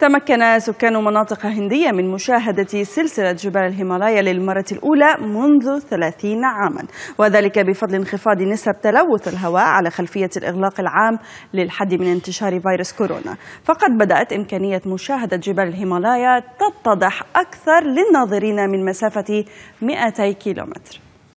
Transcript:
تمكن سكان مناطق هندية من مشاهدة سلسلة جبال الهيمالايا للمرة الأولى منذ 30 عاما وذلك بفضل انخفاض نسب تلوث الهواء على خلفية الإغلاق العام للحد من انتشار فيروس كورونا فقد بدأت إمكانية مشاهدة جبال الهيمالايا تتضح أكثر للناظرين من مسافة 200 كيلومتر